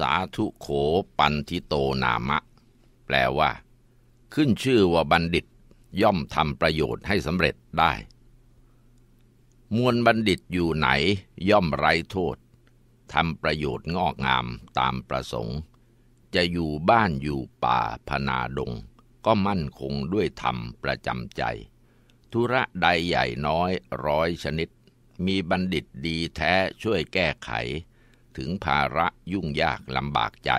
สาธุโขปันทิโตนามะ แปลว่า ขึ้นชื่อว่าบัณฑิต ย่อมทำประโยชน์ให้สำเร็จได้ มวลบัณฑิตอยู่ไหนย่อมไร้โทษทำประโยชน์งอกงามตามประสงค์ จะอยู่บ้านอยู่ป่าพนาดง ก็มั่นคงด้วยธรรมประจำใจ ธุระใดใหญ่น้อยร้อยชนิด มีบัณฑิตดีแท้ช่วยแก้ไขถึงภาระยุ่งยากลำบากใจ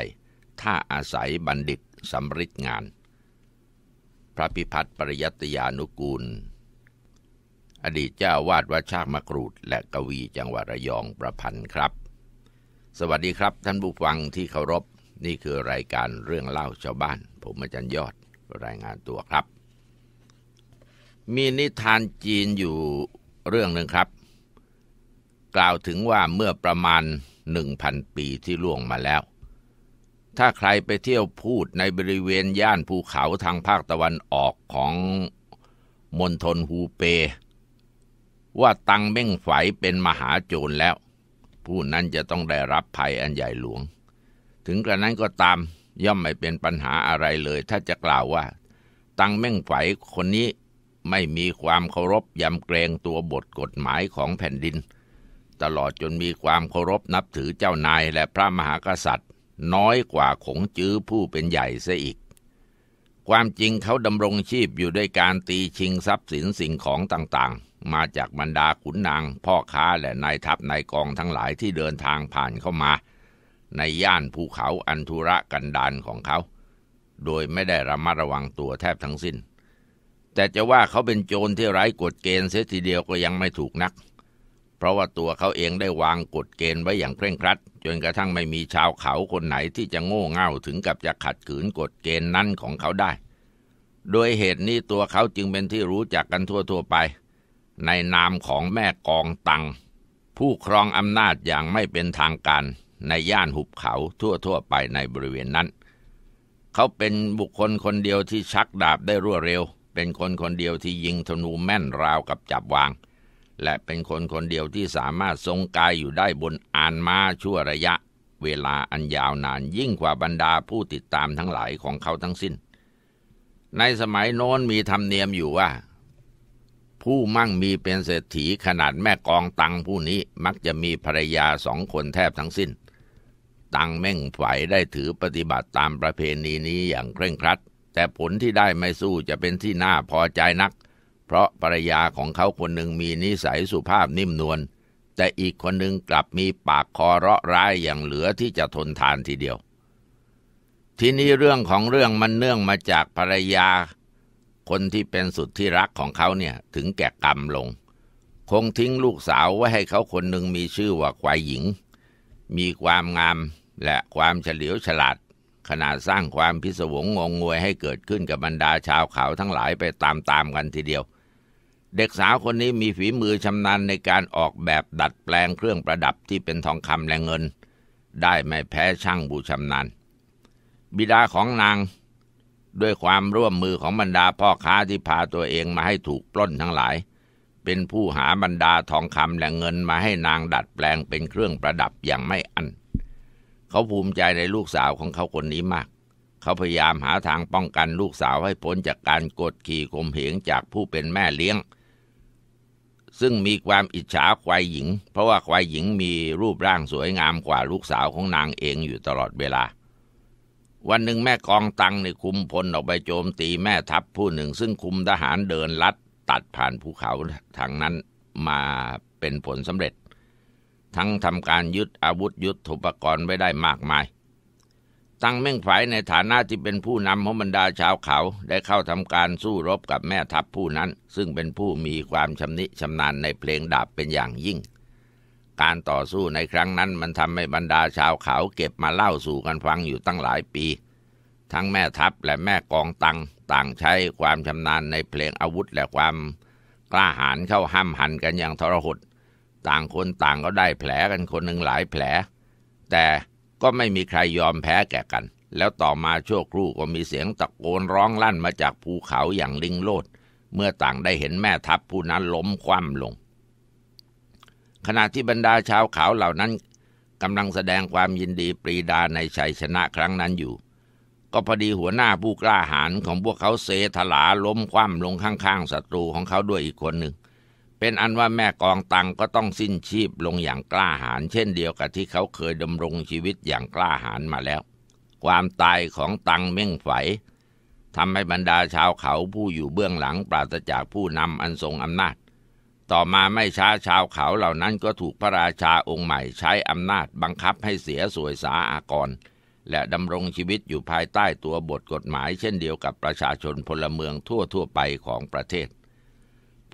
ถ้าอาศัยบัณฑิตสำริดงาน พระพิพัฒน์ปริยัติยานุกูล อดีตเจ้าวาดวัดชากมะกรูดและกวีจังหวัดระยองประพันธ์ครับ สวัสดีครับท่านผู้ฟังที่เคารพ นี่คือรายการเรื่องเล่าชาวบ้าน ผมอาจารย์ยอดรายงานตัวครับ มีนิทานจีนอยู่เรื่องหนึ่งครับ กล่าวถึงว่าเมื่อประมาณหนึ่งพันปีที่ล่วงมาแล้ว ถ้าใครไปเที่ยวพูดในบริเวณย่านภูเขาทางภาคตะวันออกของมณฑลฮูเป ว่าตังเม่งไฝเป็นมหาโจรแล้ว ผู้นั้นจะต้องได้รับภัยอันใหญ่หลวง ถึงกระนั้นก็ตามย่อมไม่เป็นปัญหาอะไรเลย ถ้าจะกล่าวว่าตังเม่งไฝคนนี้ไม่มีความเคารพยำเกรงตัวบทกฎหมายของแผ่นดินตลอดจนมีความเคารพนับถือเจ้านายและพระมหากษัตริย์ น้อยกว่าขงจื้อผู้เป็นใหญ่เสียอีก ความจริงเขาดำรงชีพอยู่ด้วยการตีชิงทรัพย์สินสิ่งของต่างๆ มาจากบรรดาขุนนาง พ่อค้าและนายทัพนายกองทั้งหลายที่เดินทางผ่านเข้ามา ในย่านภูเขาอันธุระกันดารของเขา โดยไม่ได้ระมัดระวังตัวแทบทั้งสิ้น แต่จะว่าเขาเป็นโจรที่ไร้กฎเกณฑ์เสียทีเดียวก็ยังไม่ถูกนักเพราะว่าตัวเขาเองได้วางกฎเกณฑ์ไว้อย่างเคร่งครัด จนกระทั่งไม่มีชาวเขาคนไหนที่จะโง่เง่าถึงกับจะขัดขืนกฎเกณฑ์นั้นของเขาได้ โดยเหตุนี้ตัวเขาจึงเป็นที่รู้จักกันทั่วๆไป ในนามของแม่กองตังผู้ครองอำนาจอย่างไม่เป็นทางการ ในย่านหุบเขาทั่วๆไปในบริเวณนั้น เขาเป็นบุคคลคนเดียวที่ชักดาบได้รวดเร็ว เป็นคนคนเดียวที่ยิงธนูแม่นราวกับจับวางและเป็นคนคนเดียวที่สามารถทรงกายอยู่ได้บนอานมาชั่วระยะ เวลาอันยาวนานยิ่งกว่าบรรดาผู้ติดตามทั้งหลายของเขาทั้งสิ้น ในสมัยโน้นมีธรรมเนียมอยู่ว่า ผู้มั่งมีเป็นเศรษฐีขนาดแม่กองตังผู้นี้มักจะมีภรรยาสองคนแทบทั้งสิ้น ตังแม่งไยได้ถือปฏิบัติตามประเพณีนี้อย่างเคร่งครัด แต่ผลที่ได้ไม่สู้จะเป็นที่น่าพอใจนักเเพราะภรรยาของเขาคนหนึ่งมีนิสัยสุภาพนิ่มนวล แต่อีกคนหนึ่งกลับมีปากคอเราะร้ายอย่างเหลือที่จะทนทานทีเดียว ทีนี้เรื่องของเรื่องมันเนื่องมาจากภรรยา คนที่เป็นสุดที่รักของเขาเนี่ยถึงแก่กรรมลง คงทิ้งลูกสาวไว้ให้เขาคนหนึ่งมีชื่อว่าควายหญิง มีความงามและความเฉลียวฉลาดขนาดสร้างความพิศวงงงงวยให้เกิดขึ้นกับบรรดาชาวเขาทั้งหลายไปตามๆกันทีเดียวเด็กสาวคนนี้มีฝีมือชำนาญในการออกแบบดัดแปลงเครื่องประดับที่เป็นทองคำและเงิน ได้ไม่แพ้ช่างบูชำนาญ บิดาของนาง ด้วยความร่วมมือของบรรดาพ่อค้าที่พาตัวเองมาให้ถูกปล้นทั้งหลาย เป็นผู้หาบรรดาทองคำและเงินมาให้นางดัดแปลงเป็นเครื่องประดับอย่างไม่อัน เขาภูมิใจในลูกสาวของเขาคนนี้มาก เขาพยายามหาทางป้องกันลูกสาวให้พ้นจากการกดขี่ข่มเหงจากผู้เป็นแม่เลี้ยงซึ่งมีความอิจฉาควายหญิงเพราะว่าควายหญิงมีรูปร่างสวยงามกว่าลูกสาวของนางเองอยู่ตลอดเวลา วันหนึ่งแม่กองตังในคุมพลออกไปโจมตีแม่ทัพผู้หนึ่งซึ่งคุมทหารเดินลัดตัดผ่านภูเขาทางนั้นมาเป็นผลสำเร็จ ทั้งทำการยึดอาวุธยุทถุปกรณ์ไว้ได้มากมายตั้งเม่งไยในฐานะที่เป็นผู้นำของบรรดาชาวเขาได้เข้าทำการสู้รบกับแม่ทัพผู้นั้น ซึ่งเป็นผู้มีความชำนิชำนาญในเพลงดาบเป็นอย่างยิ่ง การต่อสู้ในครั้งนั้นมันทำให้บรรดาชาวเขาเก็บมาเล่าสู่กันฟังอยู่ตั้งหลายปี ทั้งแม่ทัพและแม่กองตัง ต่างใช้ความชำนาญในเพลงอาวุธและความกล้าหาญเข้าห้ามหันกันอย่างทรหดต่างคนต่างก็ได้แผลกันคนหนึ่งหลายแผล แต่ก็ไม่มีใครยอมแพ้แก่กัน แล้วต่อมาชั่วครู่ก็มีเสียงตะโกนร้องลั่นมาจากภูเขาอย่างลิงโลด เมื่อต่างได้เห็นแม่ทัพผู้นั้นล้มคว่ำลง ขณะที่บรรดาชาวเขาเหล่านั้นกำลังแสดงความยินดีปรีดาในชัยชนะครั้งนั้นอยู่ ก็พอดีหัวหน้าผู้กล้าหาญของพวกเขาเซถลาล้มคว่ำลงข้างๆศัตรูของเขาด้วยอีกคนหนึ่งเป็นอันว่าแม่กองตังก็ต้องสิ้นชีพลงอย่างกล้าหาญเช่นเดียวกับที่เขาเคยดำรงชีวิตอย่างกล้าหาญมาแล้ว ความตายของตังเม่งไฝทำให้บรรดาชาวเขาผู้อยู่เบื้องหลังปราศจากผู้นำอันทรงอำนาจ ต่อมาไม่ช้าชาวเขาเหล่านั้นก็ถูกพระราชาองค์ใหม่ใช้อำนาจบังคับให้เสียสวยสาอากรและดำรงชีวิตอยู่ภายใต้ตัวบทกฎหมาย เช่นเดียวกับประชาชนพลเมืองทั่วทั่วไปของประเทศ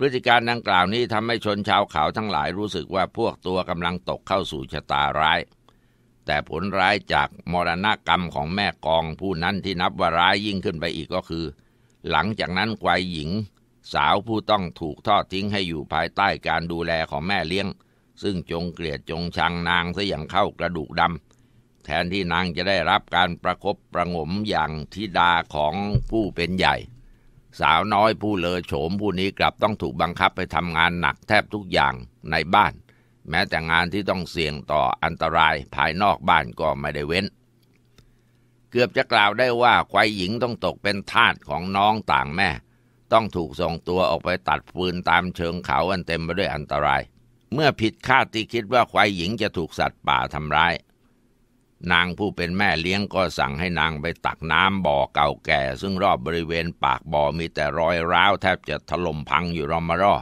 พฤติการดังกล่าวนี้ทำให้ชนชาวเขาทั้งหลายรู้สึกว่าพวกตัวกำลังตกเข้าสู่ชะตาร้าย แต่ผลร้ายจากมรณะกรรมของแม่กองผู้นั้นที่นับว่าร้ายยิ่งขึ้นไปอีกก็คือ หลังจากนั้นควายหญิง สาวผู้ต้องถูกทอดทิ้งให้อยู่ภายใต้การดูแลของแม่เลี้ยง ซึ่งจงเกลียดจงชังนางซะอย่างเข้ากระดูกดำแทนที่นางจะได้รับการประครบประงมอย่างทิดาของผู้เป็นใหญ่สาวน้อยผู้เลอโฉมผู้นี้กลับต้องถูกบังคับไปทำงานหนักแทบทุกอย่างในบ้าน แม้แต่งานที่ต้องเสี่ยงต่ออันตรายภายนอกบ้านก็ไม่ได้เว้น เกือบจะกล่าวได้ว่าควายหญิงต้องตกเป็นทาสของน้องต่างแม่ ต้องถูกส่งตัวออกไปตัดฟืนตามเชิงเขาอันเต็มไปด้วยอันตราย เมื่อผิดคาดที่คิดว่าควายหญิงจะถูกสัตว์ป่าทำร้ายนางผู้เป็นแม่เลี้ยงก็สั่งให้นางไปตักน้ำบ่อเก่าแก่ซึ่งรอบบริเวณปากบ่อมีแต่รอยร้าวแทบจะถล่มพังอยู่รอมารอ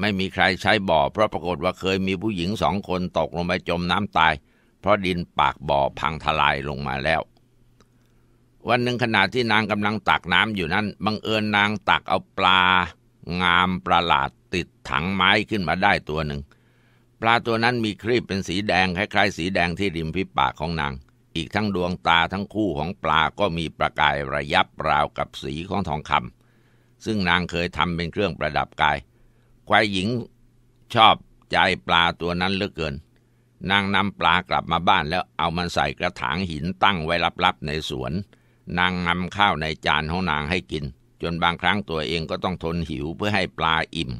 ไม่มีใครใช้บ่อเพราะปรากฏว่าเคยมีผู้หญิงสองคนตกลงไปจมน้ำตายเพราะดินปากบ่อพังทลายลงมาแล้ว วันหนึ่งขณะที่นางกำลังตักน้ำอยู่นั้นบังเอิญนางตักเอาปลางามประหลาดติดถังไม้ขึ้นมาได้ตัวหนึ่งปลาตัวนั้นมีครีบเป็นสีแดงคล้ายๆสีแดงที่ริมพิปากของนาง อีกทั้งดวงตาทั้งคู่ของปลาก็มีประกายระยับราวกับสีของทองคำ ซึ่งนางเคยทำเป็นเครื่องประดับกาย ควายหญิงชอบใจปลาตัวนั้นเหลือเกิน นางนำปลากลับมาบ้านแล้วเอามันใส่กระถางหินตั้งไว้ลับๆในสวน นางนำข้าวในจานของนางให้กิน จนบางครั้งตัวเองก็ต้องทนหิวเพื่อให้ปลาอิ่ม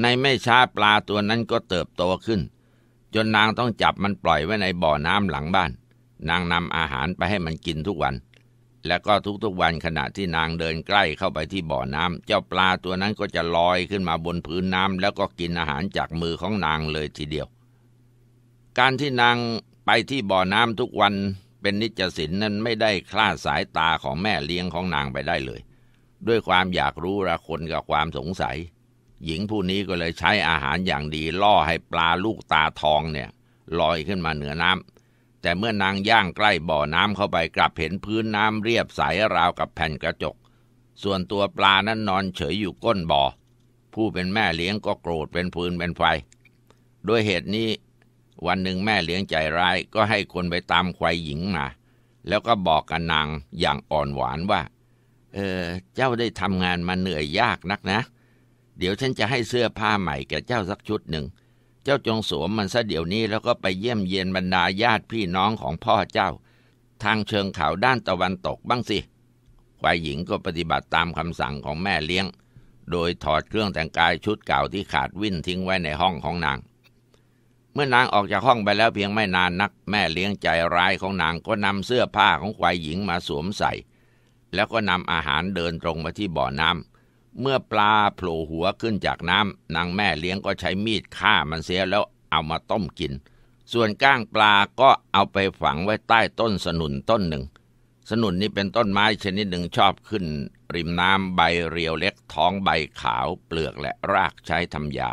ในไม่ช้าปลาตัวนั้นก็เติบโตขึ้น จนนางต้องจับมันปล่อยไว้ในบ่อน้ำหลังบ้าน นางนำอาหารไปให้มันกินทุกวัน และก็ทุกๆวันขณะที่นางเดินใกล้เข้าไปที่บ่อน้ำเจ้าปลาตัวนั้นก็จะลอยขึ้นมาบนพื้นน้ำแล้วก็กินอาหารจากมือของนางเลยทีเดียว การที่นางไปที่บ่อน้ำทุกวันเป็นนิจศินนั้นไม่ได้คลาดสายตาของแม่เลี้ยงของนางไปได้เลย ด้วยความอยากรู้ระคนกับความสงสัยหญิงผู้นี้ก็เลยใช้อาหารอย่างดีล่อให้ปลาลูกตาทองเนี่ยลอยขึ้นมาเหนือน้ำแต่เมื่อนางย่างใกล้บ่อน้ำเข้าไปกลับเห็นพื้นน้ำเรียบใสราวกับแผ่นกระจก ส่วนตัวปลานั้นนอนเฉยอยู่ก้นบ่อผู้เป็นแม่เลี้ยงก็โกรธเป็นพืนเป็นไฟ ด้วยเหตุนี้ วันหนึ่งแม่เลี้ยงใจร้ายก็ให้คนไปตามควายหญิงมา แล้วก็บอกกับนนางอย่างอ่อนหวานว่า เออ เจ้าได้ทำงานมาเหนื่อยยากนักนะเเดี๋ยวฉันจะให้เสื้อผ้าใหม่แก่เจ้าสักชุดหนึ่ง เจ้าจงสวมมันซะเดี๋ยวนี้แล้วก็ไปเยี่ยมเยียนบรรดาญาติพี่น้องของพ่อเจ้า ทางเชิงเขาด้านตะวันตกบ้างสิฝ่ายหญิงก็ปฏิบัติตามคำสั่งของแม่เลี้ยง โดยถอดเครื่องแต่งกายชุดเก่าที่ขาดวิ่นทิ้งไว้ในห้องของนาง เมื่อนางออกจากห้องไปแล้วเพียงไม่นานนัก แม่เลี้ยงใจร้ายของนางก็นำเสื้อผ้าของควายหญิงมาสวมใส่ แล้วก็นำอาหารเดินตรงมาที่บ่อน้ำเมื่อปลาโผล่หัวขึ้นจากน้ำนางแม่เลี้ยงก็ใช้มีดฆ่ามันเสียแล้วเอามาต้มกิน ส่วนก้างปลาก็เอาไปฝังไว้ใต้ต้นสนุนต้นหนึ่ง สนุนนี้เป็นต้นไม้ชนิดหนึ่งชอบขึ้นริมน้ำใบเรียวเล็กท้องใบขาวเปลือกและรากใช้ทำยา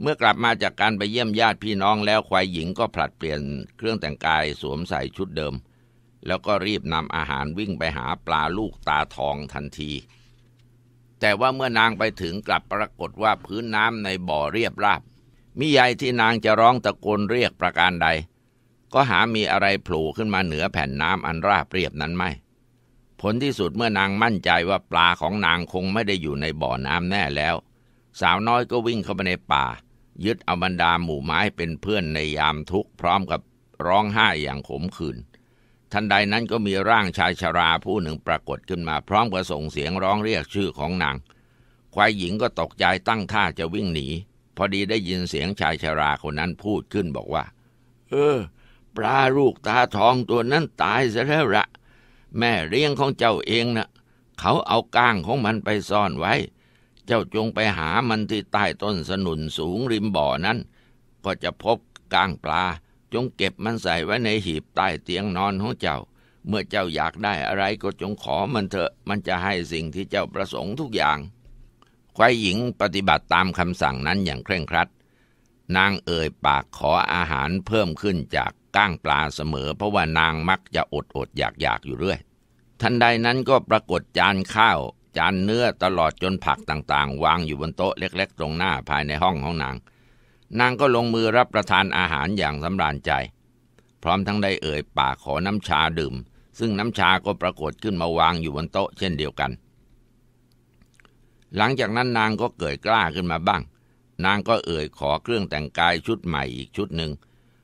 เมื่อกลับมาจากการไปเยี่ยมญาติพี่น้องแล้วควายหญิงก็ผลัดเปลี่ยนเครื่องแต่งกายสวมใส่ชุดเดิม แล้วก็รีบนำอาหารวิ่งไปหาปลาลูกตาทองทันทีแต่ว่าเมื่อนางไปถึงกลับปรากฏว่าพื้นน้ำในบ่อเรียบราบมิยายที่นางจะร้องตะโกนเรียกประการใด ก็หามีอะไรผล่ขึ้นมาเหนือแผ่นน้ำอันราบเรียบนั้นไม่ ผลที่สุดเมื่อนางมั่นใจว่าปลาของนางคงไม่ได้อยู่ในบ่อน้ำแน่แล้ว สาวน้อยก็วิ่งเข้าไปในป่า ยึดเอาบรรดาหมู่ไม้เป็นเพื่อนในยามทุกข์พร้อมกับร้องไห้อย่างขมขื่นทันใดนั้นก็มีร่างชายชาราผู้หนึ่งปรากฏขึ้นมาพร้อมกับส่งเสียงร้องเรียกชื่อของนาง ควายหญิงก็ตกใจตั้งท่าจะวิ่งหนี พอดีได้ยินเสียงชายชาราคนนั้นพูดขึ้นบอกว่า เออ ปลาลูกตาทองตัวนั้นตายซะแล้วละแม่เลี้ยงของเจ้าเองนะ่ะเขาเอาก้างของมันไปซ่อนไว้ เจ้าจงไปหามันที่ใต้ต้นสนุนสูงริมบ่อนั้น ก็จะพบก้างปลาจงเก็บมันใส่ไว้ในหีบใต้เตียงนอนของเจ้า เมื่อเจ้าอยากได้อะไรก็จงขอมันเถอะ มันจะให้สิ่งที่เจ้าประสงค์ทุกอย่าง ควายหญิงปฏิบัติตามคำสั่งนั้นอย่างเคร่งครัด นางเอ่ยปากขออาหารเพิ่มขึ้นจากก้างปลาเสมอ เพราะว่านางมักจะอดอดอยากอยากอยู่เรื่อย ทันใดนั้นก็ปรากฏจานข้าว จานเนื้อตลอดจนผักต่างๆ วางอยู่บนโต๊ะเล็กๆ ตรงหน้าภายในห้องของนางนางก็ลงมือรับประทานอาหารอย่างสำราญใจ พร้อมทั้งได้เอ่ยปากขอน้ำชาดื่ม ซึ่งน้ำชาก็ปรากฏขึ้นมาวางอยู่บนโต๊ะเช่นเดียวกัน หลังจากนั้นนางก็เกิดกล้าขึ้นมาบ้างนางก็เอ่ยขอเครื่องแต่งกายชุดใหม่อีกชุดหนึ่ง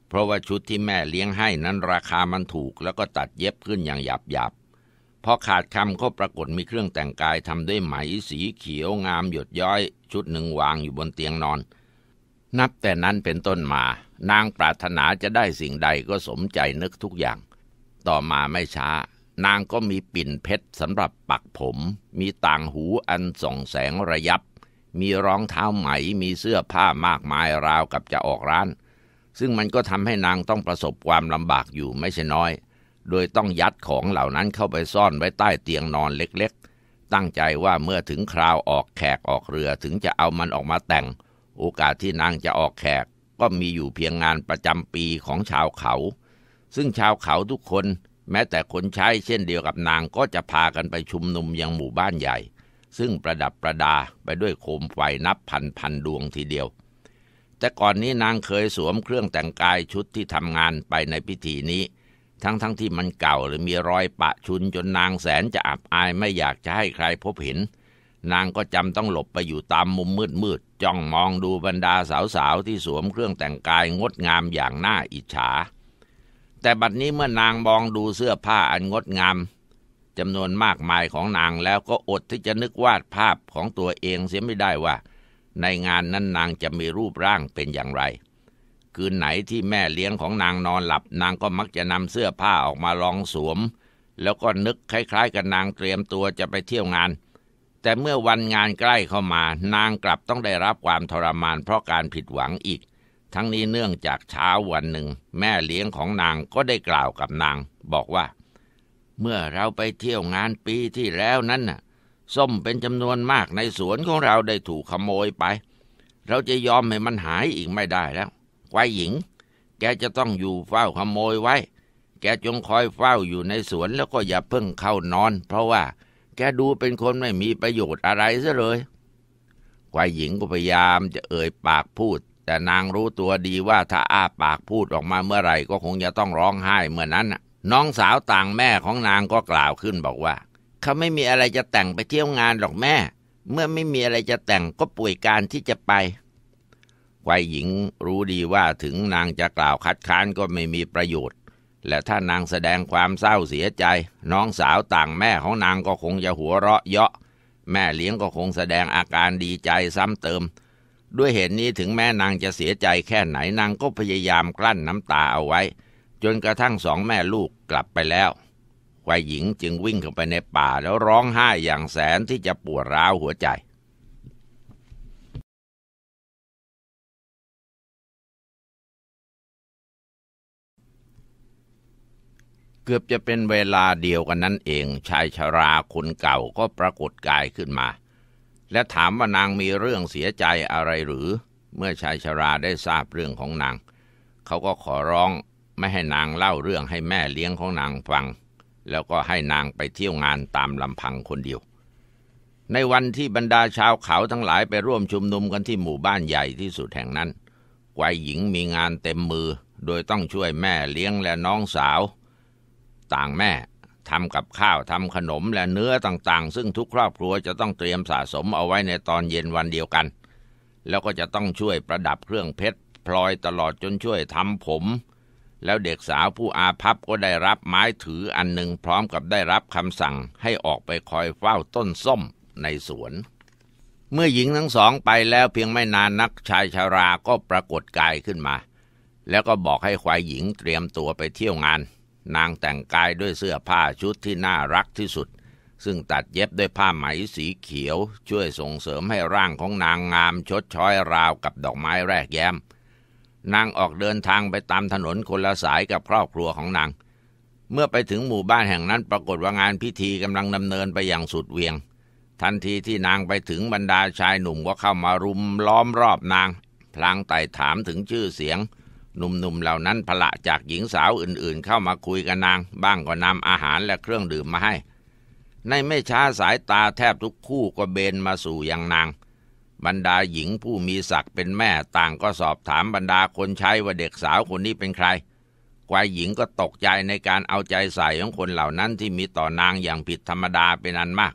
เพราะว่าชุดที่แม่เลี้ยงให้นั้นราคามันถูกแล้วก็ตัดเย็บขึ้นอย่างหยาบหยาบพอขาดคำก็ปรากฏมีเครื่องแต่งกายทำด้วยไหมสีเขียวงามหยดย้อย ชุดหนึ่งวางอยู่บนเตียงนอนนับแต่นั้นเป็นต้นมา นางปรารถนาจะได้สิ่งใดก็สมใจนึกทุกอย่าง ต่อมาไม่ช้า นางก็มีปิ่นเพชรสำหรับปักผม มีต่างหูอันส่องแสงระยับ มีรองเท้าไหมมีเสื้อผ้ามากมายราวกับจะออกร้าน ซึ่งมันก็ทำให้นางต้องประสบความลำบากอยู่ไม่ใช่น้อย โดยต้องยัดของเหล่านั้นเข้าไปซ่อนไว้ใต้เตียงนอนเล็กๆ ตั้งใจว่าเมื่อถึงคราวออกแขกออกเรือถึงจะเอามันออกมาแต่งโอกาสที่นางจะออกแขก ก็มีอยู่เพียงงานประจำปีของชาวเขา ซึ่งชาวเขาทุกคน แม้แต่คนใช้เช่นเดียวกับนางก็จะพากันไปชุมนุมยังหมู่บ้านใหญ่ ซึ่งประดับประดาไปด้วยโคมไฟนับพันพันดวงทีเดียว แต่ก่อนนี้นางเคยสวมเครื่องแต่งกายชุดที่ทำงานไปในพิธีนี้ ทั้งทั้งที่มันเก่าหรือมีรอยปะชุนจนนางแสนจะอับอายไม่อยากจะให้ใครพบเห็นนางก็จำต้องหลบไปอยู่ตามมุมมืดมืดจ้องมองดูบรรดาสาวๆ ที่สวมเครื่องแต่งกายงดงามอย่างน่าอิจฉา แต่บัดนี้เมื่อนางมองดูเสื้อผ้าอันงดงามจำนวนมากมายของนางแล้วก็อดที่จะนึกวาดภาพของตัวเองเสียไม่ได้ว่า ในงานนั้นนางจะมีรูปร่างเป็นอย่างไร คืนไหนที่แม่เลี้ยงของนางนอนหลับ นางก็มักจะนำเสื้อผ้าออกมาลองสวม แล้วก็นึกคล้ายๆ กับนางเตรียมตัวจะไปเที่ยวงานแต่เมื่อวันงานใกล้เข้ามา นางกลับต้องได้รับความทรมานเพราะการผิดหวังอีก ทั้งนี้เนื่องจากเช้าวันหนึ่ง แม่เลี้ยงของนางก็ได้กล่าวกับนาง บอกว่า เมื่อเราไปเที่ยวงานปีที่แล้วนั้นน่ะ ส้มเป็นจำนวนมากในสวนของเราได้ถูกขโมยไป เราจะยอมให้มันหายอีกไม่ได้แล้วควายหญิง แกจะต้องอยู่เฝ้าขโมยไว้ แกจงคอยเฝ้าอยู่ในสวนแล้วก็อย่าเพิ่งเข้านอน เพราะว่าแกดูเป็นคนไม่มีประโยชน์อะไรซะเลยกวายหญิงก็พยายามจะเอ่ยปากพูด แต่นางรู้ตัวดีว่าถ้าอ้าปากพูดออกมาเมื่อไหร่ ก็คงจะต้องร้องไห้ เมื่อนั้นน้องสาวต่างแม่ของนางก็กล่าวขึ้นบอกว่าเขาไม่มีอะไรจะแต่งไปเที่ยวงานหรอกแม่ เมื่อไม่มีอะไรจะแต่งก็ป่วยการที่จะไปควายหญิงรู้ดีว่าถึงนางจะกล่าวคัดค้านก็ไม่มีประโยชน์และถ้านางแสดงความเศร้าเสียใจ น้องสาวต่างแม่ของนางก็คงจะหัวเราะ เยาะแม่เลี้ยงก็คงแสดงอาการดีใจซ้ำเติม ด้วยเหตุนนี้ถึงแม่นางจะเสียใจแค่ไหนนางก็พยายามกลั้นน้ำตาเอาไว้ จนกระทั่งสองแม่ลูกกลับไปแล้วควายหญิงจึงวิ่งเข้าไปในป่าแล้วร้องไห้อย่างแสนที่จะปวดร้าวหัวใจกือบจะเป็นเวลาเดียวกันนั้นเอง ชายชราคนเก่าก็ปรากฏกายขึ้นมา และถามว่านางมีเรื่องเสียใจอะไรหรือ เมื่อชายชราได้ทราบเรื่องของนางเขาก็ขอร้องไม่ให้นางเล่าเรื่องให้แม่เลี้ยงของนางฟัง แล้วก็ให้นางไปเที่ยวงานตามลำพังคนเดียว ในวันที่บรรดาชาวเขาทั้งหลายไปร่วมชุมนุมกันที่หมู่บ้านใหญ่ที่สุดแห่งนั้นกวยหญิงมีงานเต็มมือ โดยต้องช่วยแม่เลี้ยงและน้องสาวต่างแม่ทำกับข้าวทำขนมและเนื้อต่างๆ ซึ่งทุกครอบครัวจะต้องเตรียมสะสมเอาไว้ในตอนเย็นวันเดียวกัน แล้วก็จะต้องช่วยประดับเครื่องเพชร พลอยตลอดจนช่วยทำผม แล้วเด็กสาวผู้อาภัพก็ได้รับไม้ถืออันหนึ่งพร้อมกับได้รับคำสั่งให้ออกไปคอยเฝ้าต้นส้มในสวน เมื่อหญิงทั้งสองไปแล้วเพียงไม่นานนักชายชาราก็ปรากฏกายขึ้นมา แล้วก็บอกให้ควายหญิงเตรียมตัวไปเที่ยวงานนางแต่งกายด้วยเสื้อผ้าชุดที่น่ารักที่สุด ซึ่งตัดเย็บด้วยผ้าไหมสีเขียว ช่วยส่งเสริมให้ร่างของนางงามชดช้อยราวกับดอกไม้แรกแย้ม นางออกเดินทางไปตามถนนคนละสายกับครอบครัวของนาง เมื่อไปถึงหมู่บ้านแห่งนั้นปรากฏว่างานพิธีกำลังดำเนินไปอย่างสุดเวียง ทันทีที่นางไปถึงบรรดาชายหนุ่มก็เข้ามารุมล้อมรอบนาง พลางไต่ถามถึงชื่อเสียงหนุ่มๆ เหล่านั้นพละจากหญิงสาวอื่นๆ เข้ามาคุยกับนาง บ้าง ก็นำอาหารและเครื่องดื่มมาให้ ในไม่ช้าสายตาแทบทุกคู่ก็เบนมาสู่ยังนาง บรรดาหญิงผู้มีศักดิ์เป็นแม่ต่างก็สอบถามบรรดาคนใช้ว่าเด็กสาวคนนี้เป็นใครควายหญิงก็ตกใจในการเอาใจใส่ของคนเหล่านั้นที่มีต่อนางอย่างผิดธรรมดาเป็นอันมาก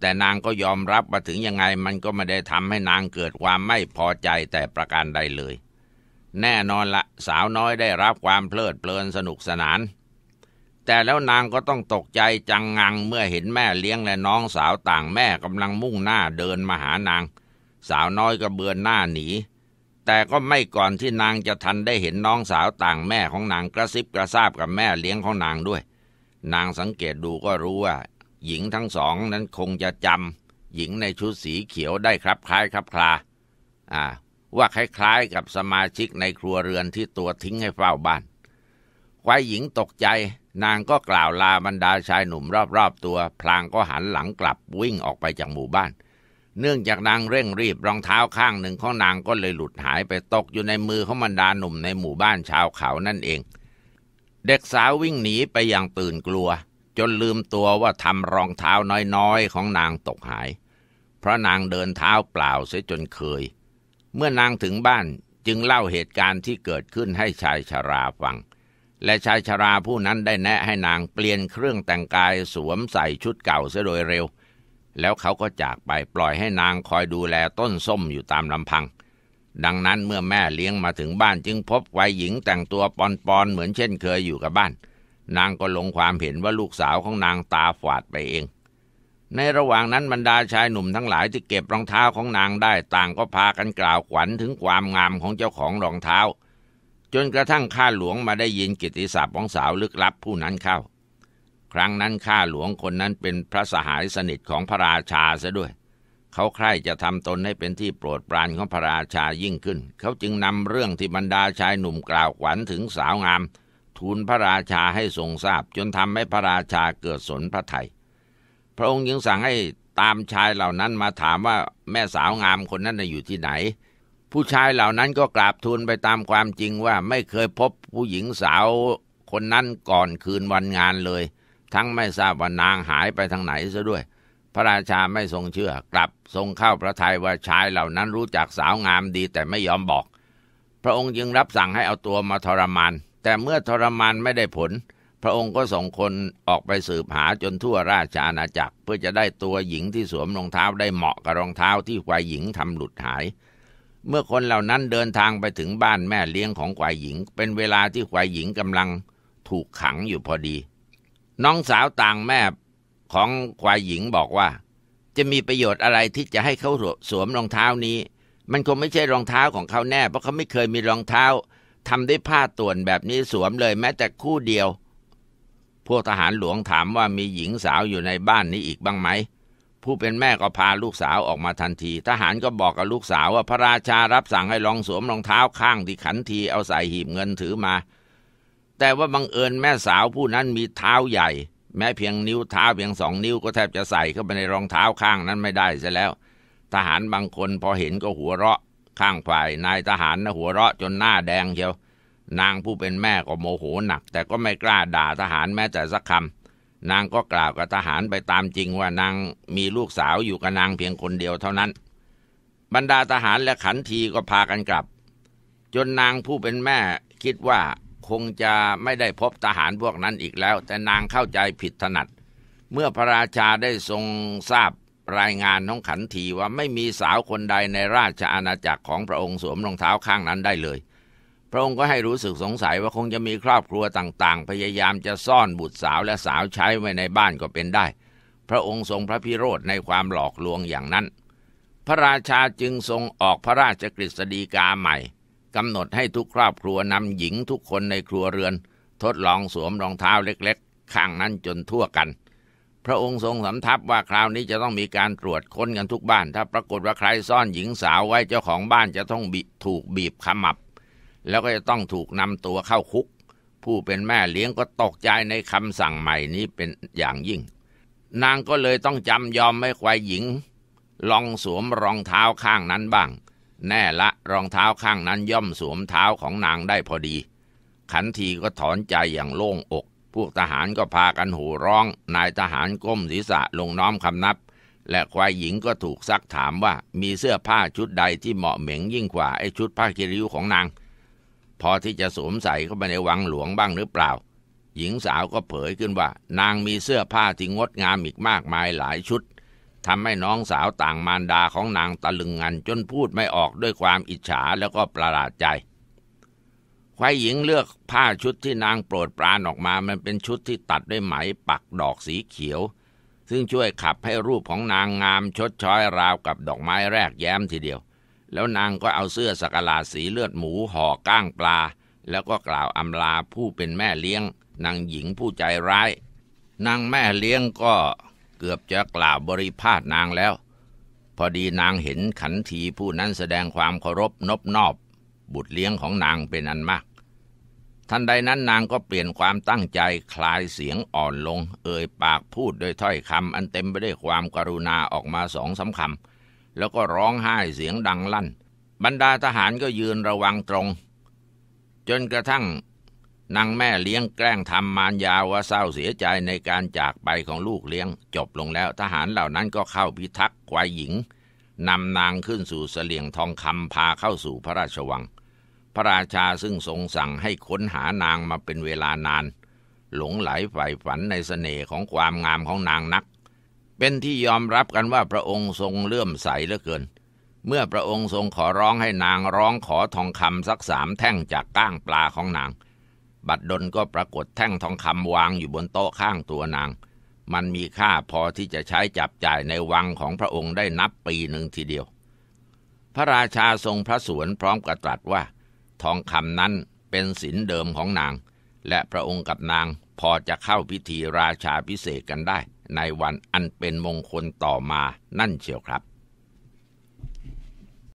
แต่นางก็ยอมรับว่าถึงยังไงมันก็ไม่ได้ทำให้นางเกิดความไม่พอใจแต่ประการใดเลยแน่นอนละ สาวน้อยได้รับความเพลิดเพลินสนุกสนาน แต่แล้วนางก็ต้องตกใจจังงังเมื่อเห็นแม่เลี้ยงและน้องสาวต่างแม่กำลังมุ่งหน้าเดินมาหานาง สาวน้อยก็เบือนหน้าหนี แต่ก็ไม่ก่อนที่นางจะทันได้เห็นน้องสาวต่างแม่ของนางกระซิบกระซาบกับแม่เลี้ยงของนางด้วย นางสังเกตดูก็รู้ว่าหญิงทั้งสองนั้นคงจะจำหญิงในชุดสีเขียวได้ครับคล้ายครับคลาอ่าว่าคล้ายๆ กับสมาชิกในครัวเรือนที่ตัวทิ้งให้เฝ้าบ้าน ควายหญิงตกใจนางก็กล่าวลาบรรดาชายหนุ่มรอบๆตัว พลางก็หันหลังกลับวิ่งออกไปจากหมู่บ้าน เนื่องจากนางเร่งรีบรองเท้าข้างหนึ่งของนางก็เลยหลุดหายไปตกอยู่ในมือของบรรดาหนุ่มในหมู่บ้านชาวเขานั่นเอง เด็กสาววิ่งหนีไปอย่างตื่นกลัว จนลืมตัวว่าทำรองเท้าน้อยๆ ของนางตกหาย เพราะนางเดินเท้าเปล่าเสียจนเคยเมื่อนางถึงบ้านจึงเล่าเหตุการณ์ที่เกิดขึ้นให้ชายชาราฟัง และชายชาราผู้นั้นได้แนะให้นางเปลี่ยนเครื่องแต่งกายสวมใส่ชุดเก่าเสียโดยเร็ว แล้วเขาก็จากไปปล่อยให้นางคอยดูแลต้นส้มอยู่ตามลำพัง ดังนั้นเมื่อแม่เลี้ยงมาถึงบ้านจึงพบวัยหญิงแต่งตัวปอนๆ เหมือนเช่นเคยอยู่กับบ้าน นางก็ลงความเห็นว่าลูกสาวของนางตาฝาดไปเองในระหว่างนั้นบรรดาชายหนุ่มทั้งหลายที่เก็บรองเท้าของนางได้ ต่างก็พากันกล่าวขวัญถึงความงามของเจ้าของรองเท้า จนกระทั่งข้าหลวงมาได้ยินกิตติศัพท์ของสาวลึกลับผู้นั้นเข้า ครั้งนั้นข้าหลวงคนนั้นเป็นพระสหายสนิทของพระราชาซะด้วย เขาใคร่จะทำตนให้เป็นที่โปรดปรานของพระราชายิ่งขึ้น เขาจึงนำเรื่องที่บรรดาชายหนุ่มกล่าวขวัญถึงสาวงาม ทูลพระราชาให้ทรงทราบ จนทำให้พระราชาเกิดสนพระไทยพระองค์ยังสั่งให้ตามชายเหล่านั้นมาถามว่าแม่สาวงามคนนั้นอยู่ที่ไหน ผู้ชายเหล่านั้นก็กราบทูลไปตามความจริงว่าไม่เคยพบผู้หญิงสาวคนนั้นก่อนคืนวันงานเลย ทั้งไม่ทราบว่านางหายไปทางไหนซะด้วย พระราชาไม่ทรงเชื่อ กลับทรงเข้าพระทัยว่าชายเหล่านั้นรู้จักสาวงามดีแต่ไม่ยอมบอก พระองค์จึงรับสั่งให้เอาตัวมาทรมาน แต่เมื่อทรมานไม่ได้ผลพระองค์ก็ส่งคนออกไปสืบหาจนทั่วราชอาณาจักร เพื่อจะได้ตัวหญิงที่สวมรองเท้าได้เหมาะกับรองเท้าที่ควายหญิงทำหลุดหาย เมื่อคนเหล่านั้นเดินทางไปถึงบ้านแม่เลี้ยงของควายหญิง เป็นเวลาที่ควายหญิงกำลังถูกขังอยู่พอดี น้องสาวต่างแม่ของควายหญิงบอกว่า จะมีประโยชน์อะไรที่จะให้เขาสวมรองเท้านี้ มันคงไม่ใช่รองเท้าของเขาแน่ เพราะเขาไม่เคยมีรองเท้าทำด้วยผ้าต่วนแบบนี้สวมเลยแม้แต่คู่เดียวพวกทหารหลวงถามว่ามีหญิงสาวอยู่ในบ้านนี้อีกบ้างไหม ผู้เป็นแม่ก็พาลูกสาวออกมาทันที ทหารก็บอกกับลูกสาวว่าพระราชารับสั่งให้ลองสวมรองเท้าข้างที่ขันทีเอาใส่หีบเงินถือมา แต่ว่าบังเอิญแม่สาวผู้นั้นมีเท้าใหญ่ แม้เพียงนิ้วเท้าเพียงสองนิ้วก็แทบจะใส่เข้าไปในรองเท้าข้างนั้นไม่ได้ซะแล้ว ทหารบางคนพอเห็นก็หัวเราะ ข้างฝ่ายนายทหารนะหัวเราะจนหน้าแดงเชียวนางผู้เป็นแม่ก็โมโหหนักแต่ก็ไม่กล้าด่าทหารแม้แต่สักคำนางก็กล่าวกับทหารไปตามจริงว่านางมีลูกสาวอยู่กับนางเพียงคนเดียวเท่านั้น บรรดาทหารและขันทีก็พากันกลับ จนนางผู้เป็นแม่คิดว่าคงจะไม่ได้พบทหารพวกนั้นอีกแล้วแต่นางเข้าใจผิดถนัด เมื่อพระราชาได้ทรงทราบรายงานของขันทีว่าไม่มีสาวคนใดในราชอาณาจักรของพระองค์สวมรองเท้าข้างนั้นได้เลยพระองค์ก็ให้รู้สึกสงสัยว่าคงจะมีครอบครัวต่างๆ พยายามจะซ่อนบุตรสาวและสาวใช้ไว้ในบ้านก็เป็นได้ พระองค์ทรงพระพิโรธในความหลอกลวงอย่างนั้น พระราชาจึงทรงออกพระราชกฤษฎีกาใหม่กำหนดให้ทุกครอบครัวนำหญิงทุกคนในครัวเรือน ทดลองสวมรองเท้าเล็ก ๆ ข้างนั้นจนทั่วกัน พระองค์ทรงสำทับว่าคราวนี้จะต้องมีการตรวจค้นกันทุกบ้าน ถ้าปรากฏว่าใครซ่อนหญิงสาวไว้เจ้าของบ้านจะต้องถูกบีบขมับแล้วก็จะต้องถูกนำตัวเข้าคุก ผู้เป็นแม่เลี้ยงก็ตกใจในคำสั่งใหม่นี้เป็นอย่างยิ่ง นางก็เลยต้องจำยอมให้ควายหญิง ลองสวมรองเท้าข้างนั้นบ้าง แน่ละรองเท้าข้างนั้นย่อมสวมเท้าของนางได้พอดี ขันทีก็ถอนใจอย่างโล่งอก พวกทหารก็พากันหูร้อง นายทหารก้มศีรษะลงน้อมคำนับ และควายหญิงก็ถูกซักถามว่ามีเสื้อผ้าชุดใดที่เหมาะเหม่งยิ่งกว่าไอ้ชุดผ้าคีริ้วของนางพอที่จะสวมใส่เข้าไปในวังหลวงบ้างหรือเปล่า หญิงสาวก็เผยขึ้นว่านางมีเสื้อผ้าที่งดงามอีกมากมายหลายชุด ทำให้น้องสาวต่างมารดาของนางตะลึงงัน จนพูดไม่ออกด้วยความอิจฉาแล้วก็ประหลาดใจควายหญิงเลือกผ้าชุดที่นางโปรดปรานออกมามันเป็นชุดที่ตัดด้วยไหมปักดอกสีเขียว ซึ่งช่วยขับให้รูปของนางงามชดช้อยราวกับดอกไม้แรกแย้มทีเดียวแล้วนางก็เอาเสื้อสักลาสีเลือดหมูห่อก้างปลา แล้วก็กล่าวอำลาผู้เป็นแม่เลี้ยง นางหญิงผู้ใจร้าย นางแม่เลี้ยงก็เกือบจะกล่าวบริพาทนางแล้ว พอดีนางเห็นขันทีผู้นั้นแสดงความเคารพนบนอบบุตรเลี้ยงของนางเป็นอันมาก ทันใดนั้นนางก็เปลี่ยนความตั้งใจคลายเสียงอ่อนลง เอ่ยปากพูดโดยถ้อยคำอันเต็มไปด้วยความกรุณาออกมาสองสาคำแล้วก็ร้องไห้เสียงดังลั่น บรรดาทหารก็ยืนระวังตรง จนกระทั่ง นางแม่เลี้ยงแกล้งทำมารยาว่าเศร้าเสียใจในการจากไปของลูกเลี้ยง จบลงแล้วทหารเหล่านั้นก็เข้าพิทักษ์ควายหญิงนำนางขึ้นสู่เสลี่ยงทองคำพาเข้าสู่พระราชวัง พระราชาซึ่งทรงสั่งให้ค้นหานางมาเป็นเวลานาน หลงไหลใฝ่ฝันในสเสน่ห์ของความงามของนางนักเป็นที่ยอมรับกันว่าพระองค์ทรงเลื่อมใสเหลือเกิน เมื่อพระองค์ทรงขอร้องให้นางร้องขอทองคำสักสามแท่งจากก้างปลาของนาง บัดดลก็ปรากฏแท่งทองคำวางอยู่บนโต๊ะข้างตัวนาง มันมีค่าพอที่จะใช้จับจ่ายในวังของพระองค์ได้นับปีหนึ่งทีเดียว พระราชาทรงพระสวนพร้อมกระตรัสว่า ทองคำนั้นเป็นสินเดิมของนาง และพระองค์กับนางพอจะเข้าพิธีราชาพิเศษกันได้ในวันอันเป็นมงคลต่อมานั่นเชียวครับ